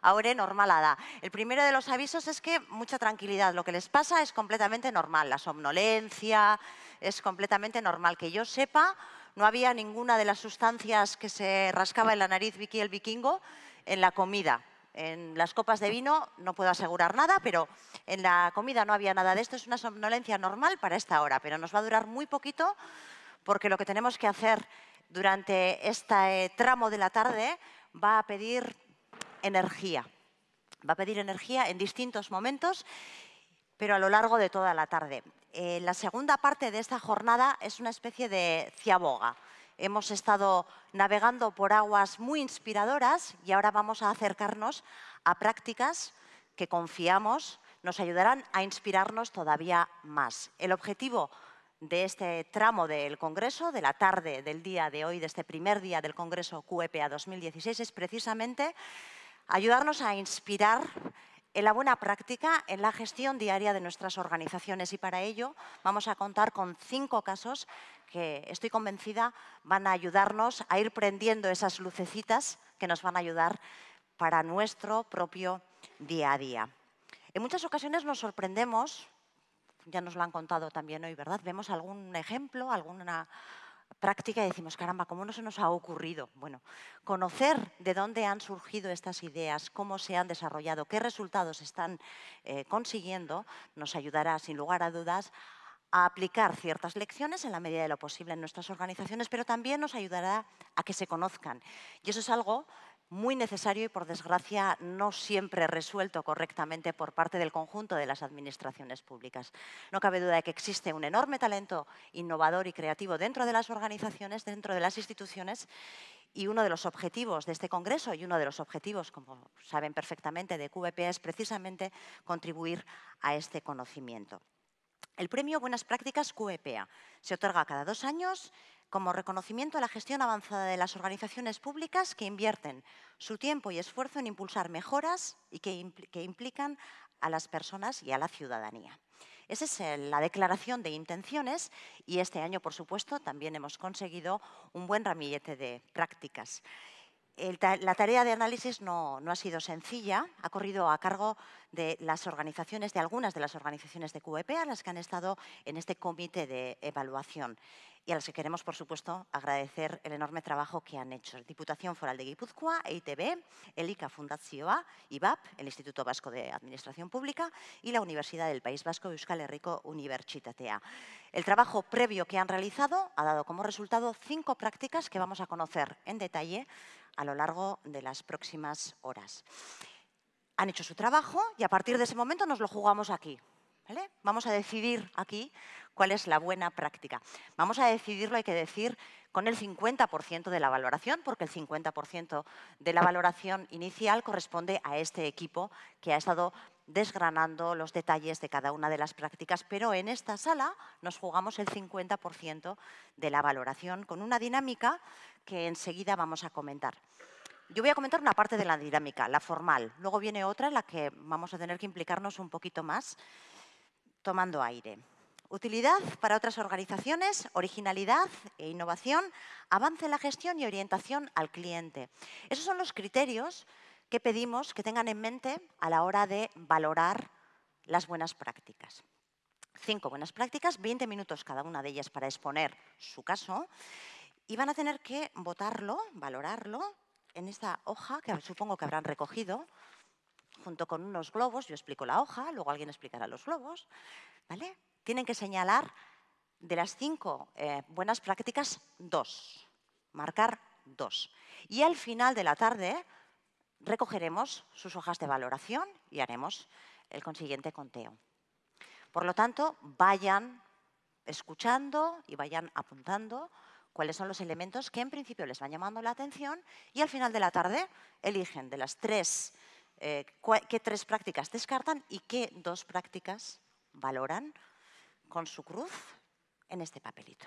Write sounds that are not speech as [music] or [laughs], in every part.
ahora da. El primero de los avisos es que mucha tranquilidad, lo que les pasa es completamente normal, la somnolencia es completamente normal. Que yo sepa, no había ninguna de las sustancias que se rascaba en la nariz Vicky el Vikingo en la comida. En las copas de vino no puedo asegurar nada, pero en la comida no había nada de esto. Es una somnolencia normal para esta hora, pero nos va a durar muy poquito porque lo que tenemos que hacer durante este eh, tramo de la tarde va a pedir energía. Va a pedir energía en distintos momentos, pero a lo largo de toda la tarde. Eh, la segunda parte de esta jornada es una especie de ciaboga hemos estado navegando por aguas muy inspiradoras y ahora vamos a acercarnos a prácticas que confiamos nos ayudarán a inspirarnos todavía más. El objetivo de este tramo del Congreso, de la tarde del día de hoy, de este primer día del Congreso QEPA 2016, es precisamente ayudarnos a inspirar en la buena práctica en la gestión diaria de nuestras organizaciones y para ello vamos a contar con cinco casos que estoy convencida van a ayudarnos a ir prendiendo esas lucecitas que nos van a ayudar para nuestro propio día a día. En muchas ocasiones nos sorprendemos, ya nos lo han contado también hoy, ¿verdad? Vemos algún ejemplo, alguna práctica y decimos, caramba, ¿cómo no se nos ha ocurrido? Bueno, conocer de dónde han surgido estas ideas, cómo se han desarrollado, qué resultados están eh, consiguiendo, nos ayudará sin lugar a dudas a aplicar ciertas lecciones en la medida de lo posible en nuestras organizaciones, pero también nos ayudará a que se conozcan. Y eso es algo muy necesario y, por desgracia, no siempre resuelto correctamente por parte del conjunto de las administraciones públicas. No cabe duda de que existe un enorme talento innovador y creativo dentro de las organizaciones, dentro de las instituciones, y uno de los objetivos de este Congreso y uno de los objetivos, como saben perfectamente, de QVP es precisamente contribuir a este conocimiento. El premio Buenas Prácticas QEPA se otorga cada dos años como reconocimiento a la gestión avanzada de las organizaciones públicas que invierten su tiempo y esfuerzo en impulsar mejoras y que, que implican a las personas y a la ciudadanía. Esa es eh, la declaración de intenciones y este año, por supuesto, también hemos conseguido un buen ramillete de prácticas la tarea de análisis no, ha sido sencilla, ha corrido a cargo de las organizaciones, de algunas de las organizaciones de QEP, las que han estado en este comité de evaluación y a las que queremos, por supuesto, agradecer el enorme trabajo que han hecho. Diputación Foral de Guipúzcoa, EITB, el ICA Fundazioa, IBAP, el Instituto Vasco de Administración Pública y la Universidad del País Vasco Euskal Herriko universitatea El trabajo previo que han realizado ha dado como resultado cinco prácticas que vamos a conocer en detalle a lo largo de las próximas horas. Han hecho su trabajo y a partir de ese momento nos lo jugamos aquí. Vamos a decidir aquí cuál es la buena práctica. Vamos a decidirlo, hay que decir, con el 50% de la valoración, porque el 50% de la valoración inicial corresponde a este equipo que ha estado desgranando los detalles de cada una de las prácticas, pero en esta sala nos jugamos el 50% de la valoración con una dinámica que enseguida vamos a comentar. Yo voy a comentar una parte de la dinámica, la formal. Luego viene otra en la que vamos a tener que implicarnos un poquito más, tomando aire. Utilidad para otras organizaciones, originalidad e innovación, avance en la gestión y orientación al cliente. Esos son los criterios que pedimos que tengan en mente a la hora de valorar las buenas prácticas. Cinco buenas prácticas, 20 minutos cada una de ellas para exponer su caso y van a tener que votarlo, valorarlo, en esta hoja que supongo que habrán recogido, junto con unos globos, yo explico la hoja, luego alguien explicará los globos, ¿vale? Tienen que señalar de las cinco eh, buenas prácticas, dos, marcar dos. Y al final de la tarde recogeremos sus hojas de valoración y haremos el consiguiente conteo. Por lo tanto, vayan escuchando y vayan apuntando cuáles son los elementos que en principio les van llamando la atención y al final de la tarde eligen de las tres, eh, qué tres prácticas descartan y qué dos prácticas valoran con su cruz en este papelito.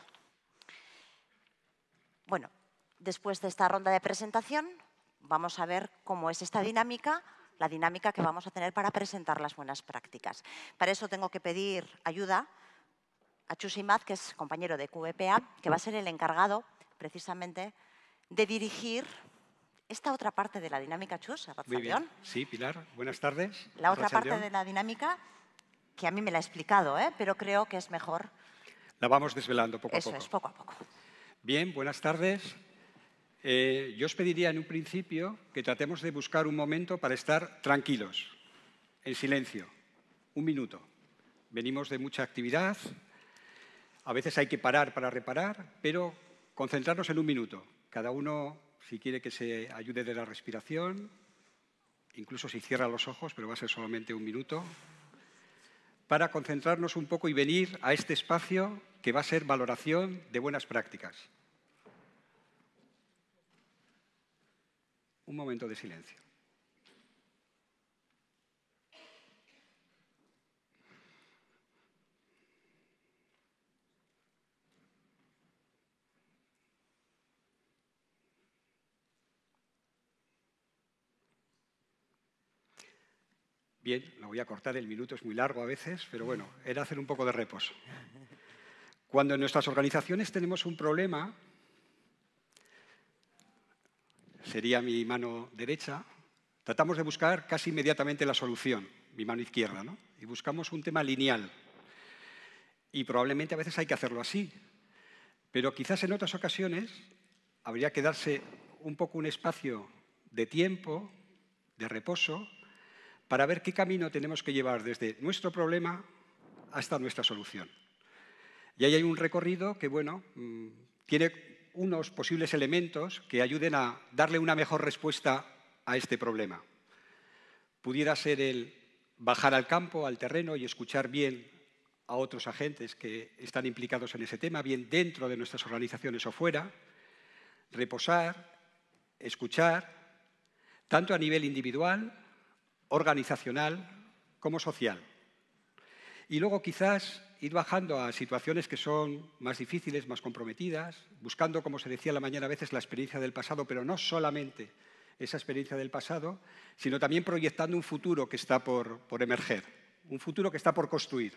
Bueno, después de esta ronda de presentación vamos a ver cómo es esta dinámica la dinámica que vamos a tener para presentar las buenas prácticas. Para eso tengo que pedir ayuda a Chus que es compañero de QVPA, que va a mm. ser el encargado precisamente de dirigir esta otra parte de la dinámica, Chus, Muy bien. Sí, Pilar, buenas tardes. La otra parte de la dinámica, que a mí me la ha explicado, ¿eh? pero creo que es mejor. La vamos desvelando poco a poco. Eso es, poco a poco. Bien, buenas tardes. Eh, yo os pediría en un principio que tratemos de buscar un momento para estar tranquilos, en silencio, un minuto. Venimos de mucha actividad, a veces hay que parar para reparar, pero concentrarnos en un minuto. Cada uno, si quiere que se ayude de la respiración, incluso si cierra los ojos, pero va a ser solamente un minuto, para concentrarnos un poco y venir a este espacio que va a ser valoración de buenas prácticas. Un momento de silencio. Bien, lo voy a cortar, el minuto es muy largo a veces, pero bueno, era hacer un poco de reposo. Cuando en nuestras organizaciones tenemos un problema, sería mi mano derecha, tratamos de buscar casi inmediatamente la solución, mi mano izquierda, ¿no? Y buscamos un tema lineal. Y probablemente a veces hay que hacerlo así, pero quizás en otras ocasiones habría que darse un poco un espacio de tiempo, de reposo, para ver qué camino tenemos que llevar desde nuestro problema hasta nuestra solución. Y ahí hay un recorrido que, bueno, mm, tiene unos posibles elementos que ayuden a darle una mejor respuesta a este problema. Pudiera ser el bajar al campo, al terreno y escuchar bien a otros agentes que están implicados en ese tema, bien dentro de nuestras organizaciones o fuera, reposar, escuchar, tanto a nivel individual organizacional como social. Y luego quizás ir bajando a situaciones que son más difíciles, más comprometidas, buscando, como se decía la mañana a veces, la experiencia del pasado, pero no solamente esa experiencia del pasado, sino también proyectando un futuro que está por, por emerger, un futuro que está por construir.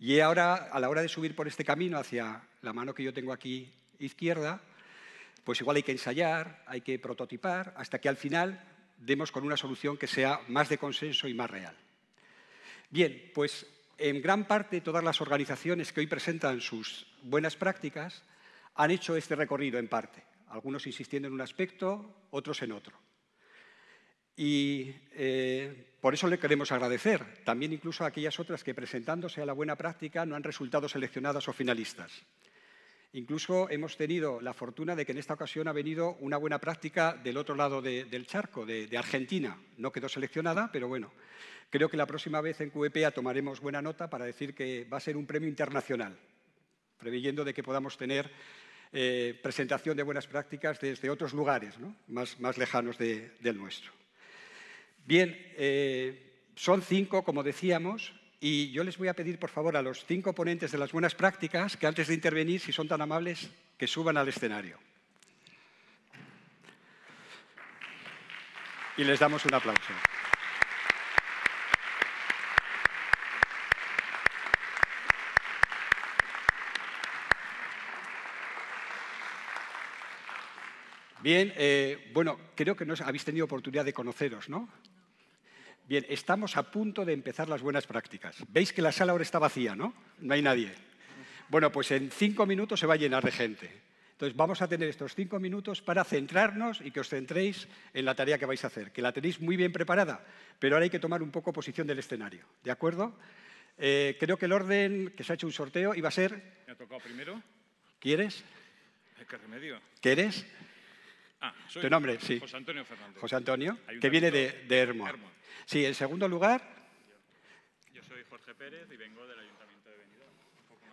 Y ahora, a la hora de subir por este camino hacia la mano que yo tengo aquí izquierda, pues igual hay que ensayar, hay que prototipar, hasta que al final demos con una solución que sea más de consenso y más real. Bien, pues en gran parte todas las organizaciones que hoy presentan sus buenas prácticas han hecho este recorrido en parte, algunos insistiendo en un aspecto, otros en otro. Y eh, por eso le queremos agradecer también incluso a aquellas otras que presentándose a la buena práctica no han resultado seleccionadas o finalistas. Incluso hemos tenido la fortuna de que en esta ocasión ha venido una buena práctica del otro lado del charco, de, Argentina. No quedó seleccionada, pero bueno, creo que la próxima vez en QEPA tomaremos buena nota para decir que va a ser un premio internacional, preveyendo de que podamos tener eh, presentación de buenas prácticas desde otros lugares, más, lejanos del nuestro. Bien, eh, son cinco, como decíamos, y yo les voy a pedir, por favor, a los cinco ponentes de las buenas prácticas que antes de intervenir, si son tan amables, que suban al escenario. Y les damos un aplauso. Bien, eh, bueno, creo que no habéis tenido oportunidad de conoceros, ¿no? Bien, estamos a punto de empezar las buenas prácticas. Veis que la sala ahora está vacía, ¿no? No hay nadie. Bueno, pues en cinco minutos se va a llenar de gente. Entonces vamos a tener estos cinco minutos para centrarnos y que os centréis en la tarea que vais a hacer, que la tenéis muy bien preparada, pero ahora hay que tomar un poco posición del escenario, ¿de acuerdo? Eh, creo que el orden que se ha hecho un sorteo iba a ser... Me ha tocado primero. ¿Quieres? ¿Qué remedio? ¿Quieres? Ah, soy ¿Tu nombre? Sí. José Antonio Fernández. José Antonio, que viene de, de Sí, en segundo lugar. Yo soy Jorge Pérez y vengo del Ayuntamiento de Benidorm.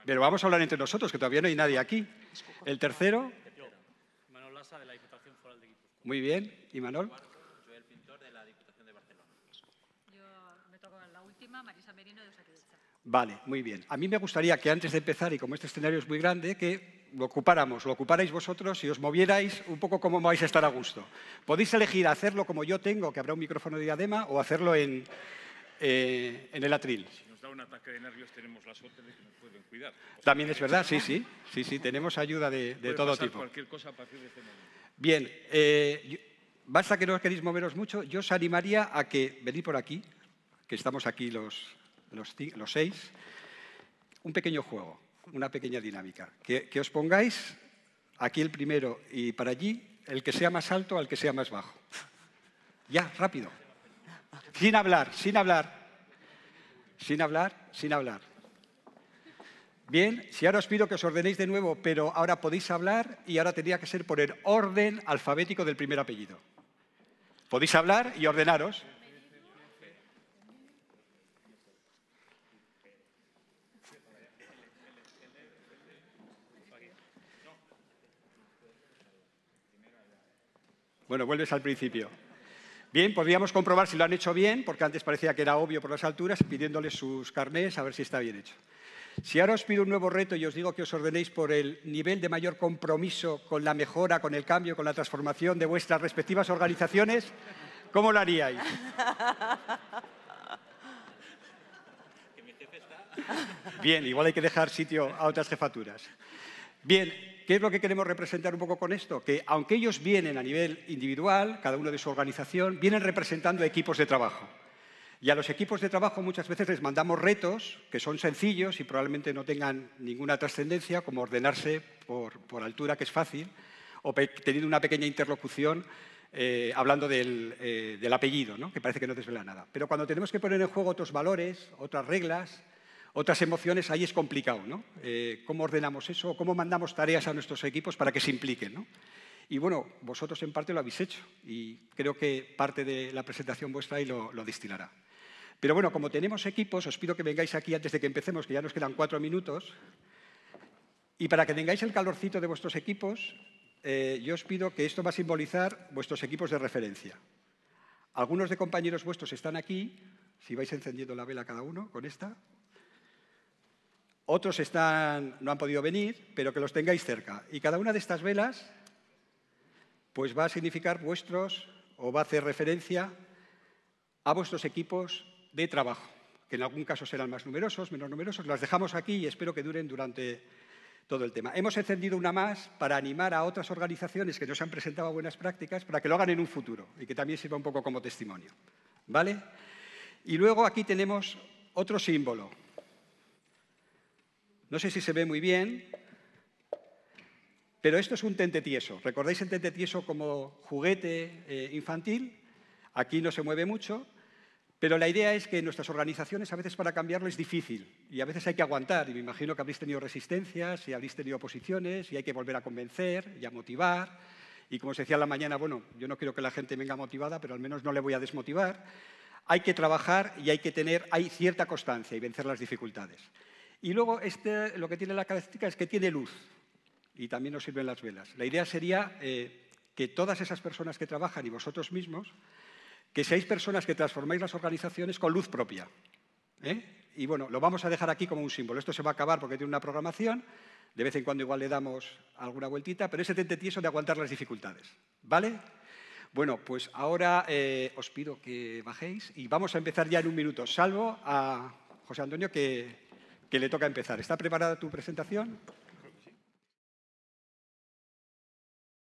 Pero vamos a hablar entre nosotros, que todavía no hay nadie aquí. El tercero. Manuel Lasa, de la Diputación Foral de Guipúzcoa. Muy bien. ¿Y Manuel? Yo, soy el pintor de la Diputación de Barcelona. Yo me toco la última, Marisa Merino, de Osaquidecha. Vale, muy bien. A mí me gustaría que antes de empezar, y como este escenario es muy grande, que lo ocupáramos, lo ocuparais vosotros y os movierais un poco como vais a estar a gusto. Podéis elegir hacerlo como yo tengo, que habrá un micrófono de diadema, o hacerlo en, eh, en el atril. Si nos da un ataque de nervios tenemos la suerte que nos pueden cuidar. También es verdad, sí, sí, sí, sí, tenemos ayuda de, todo tipo. cualquier cosa este Bien, eh, basta que no queréis moveros mucho, yo os animaría a que venid por aquí, que estamos aquí los seis, un pequeño juego una pequeña dinámica. Que, os pongáis aquí el primero y para allí el que sea más alto al que sea más bajo. Ya, rápido. Sin hablar, sin hablar. Sin hablar, sin hablar. Bien, si ahora os pido que os ordenéis de nuevo, pero ahora podéis hablar y ahora tendría que ser por el orden alfabético del primer apellido. Podéis hablar y ordenaros. Bueno, vuelves al principio. Bien, podríamos comprobar si lo han hecho bien, porque antes parecía que era obvio por las alturas, pidiéndoles sus carnés a ver si está bien hecho. Si ahora os pido un nuevo reto y os digo que os ordenéis por el nivel de mayor compromiso con la mejora, con el cambio, con la transformación de vuestras respectivas organizaciones, ¿cómo lo haríais? [laughs] Bien, igual hay que dejar sitio a otras jefaturas. Bien, ¿Qué es lo que queremos representar un poco con esto? Que aunque ellos vienen a nivel individual, cada uno de su organización, vienen representando equipos de trabajo. Y a los equipos de trabajo muchas veces les mandamos retos que son sencillos y probablemente no tengan ninguna trascendencia, como ordenarse por, altura, que es fácil, o teniendo una pequeña interlocución eh, hablando del, eh, apellido, que parece que no desvela nada. Pero cuando tenemos que poner en juego otros valores, otras reglas, otras emociones ahí es complicado, ¿no? Eh, ¿Cómo ordenamos eso? ¿Cómo mandamos tareas a nuestros equipos para que se impliquen? Y bueno, vosotros en parte lo habéis hecho y creo que parte de la presentación vuestra ahí lo, lo destilará. Pero bueno, como tenemos equipos, os pido que vengáis aquí antes de que empecemos, que ya nos quedan cuatro minutos. Y para que tengáis el calorcito de vuestros equipos, eh, yo os pido que esto va a simbolizar vuestros equipos de referencia. Algunos de compañeros vuestros están aquí, si vais encendiendo la vela cada uno con esta, otros están, no han podido venir, pero que los tengáis cerca. Y cada una de estas velas pues va a significar vuestros o va a hacer referencia a vuestros equipos de trabajo, que en algún caso serán más numerosos, menos numerosos. Las dejamos aquí y espero que duren durante todo el tema. Hemos encendido una más para animar a otras organizaciones que no se han presentado buenas prácticas para que lo hagan en un futuro y que también sirva un poco como testimonio. ¿Vale? Y luego aquí tenemos otro símbolo no sé si se ve muy bien, pero esto es un tente tieso. ¿Recordáis el tente tieso como juguete eh, infantil? Aquí no se mueve mucho, pero la idea es que en nuestras organizaciones a veces para cambiarlo es difícil y a veces hay que aguantar. Y me imagino que habréis tenido resistencias y habréis tenido oposiciones y hay que volver a convencer y a motivar. Y como os decía en la mañana, bueno, yo no quiero que la gente venga motivada, pero al menos no le voy a desmotivar. Hay que trabajar y hay que tener hay cierta constancia y vencer las dificultades. Y luego este, lo que tiene la característica es que tiene luz y también nos sirven las velas. La idea sería eh, que todas esas personas que trabajan y vosotros mismos, que seáis personas que transformáis las organizaciones con luz propia. ¿eh? Y bueno, lo vamos a dejar aquí como un símbolo. Esto se va a acabar porque tiene una programación. De vez en cuando igual le damos alguna vueltita, pero ese el de aguantar las dificultades. ¿Vale? Bueno, pues ahora eh, os pido que bajéis y vamos a empezar ya en un minuto, salvo a José Antonio que que le toca empezar. ¿Está preparada tu presentación?